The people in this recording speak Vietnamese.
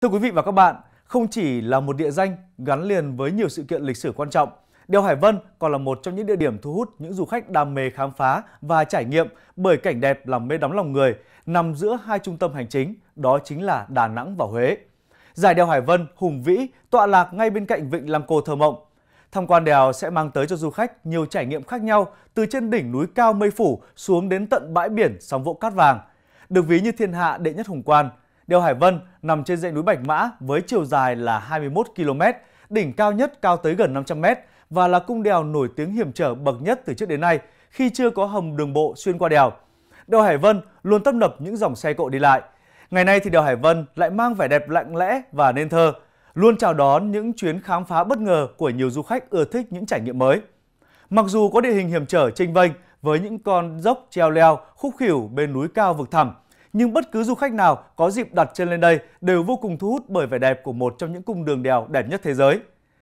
Thưa quý vị và các bạn, không chỉ là một địa danh gắn liền với nhiều sự kiện lịch sử quan trọng, đèo Hải Vân còn là một trong những địa điểm thu hút những du khách đam mê khám phá và trải nghiệm bởi cảnh đẹp làm mê đắm lòng người nằm giữa hai trung tâm hành chính, đó chính là Đà Nẵng và Huế. Giải đèo Hải Vân hùng vĩ tọa lạc ngay bên cạnh vịnh Lăng Cô thơ mộng. Tham quan đèo sẽ mang tới cho du khách nhiều trải nghiệm khác nhau từ trên đỉnh núi cao mây phủ xuống đến tận bãi biển sóng vỗ cát vàng. Được ví như thiên hạ đệ nhất hùng quan – Đèo Hải Vân nằm trên dãy núi Bạch Mã với chiều dài là 21 km, đỉnh cao nhất cao tới gần 500 m và là cung đèo nổi tiếng hiểm trở bậc nhất từ trước đến nay khi chưa có hầm đường bộ xuyên qua đèo. Đèo Hải Vân luôn tấp nập những dòng xe cộ đi lại. Ngày nay thì đèo Hải Vân lại mang vẻ đẹp lạnh lẽ và nên thơ, luôn chào đón những chuyến khám phá bất ngờ của nhiều du khách ưa thích những trải nghiệm mới. Mặc dù có địa hình hiểm trở chênh vênh với những con dốc treo leo khúc khỉu bên núi cao vực thẳm, nhưng bất cứ du khách nào có dịp đặt chân lên đây đều vô cùng thu hút bởi vẻ đẹp của một trong những cung đường đèo đẹp nhất thế giới.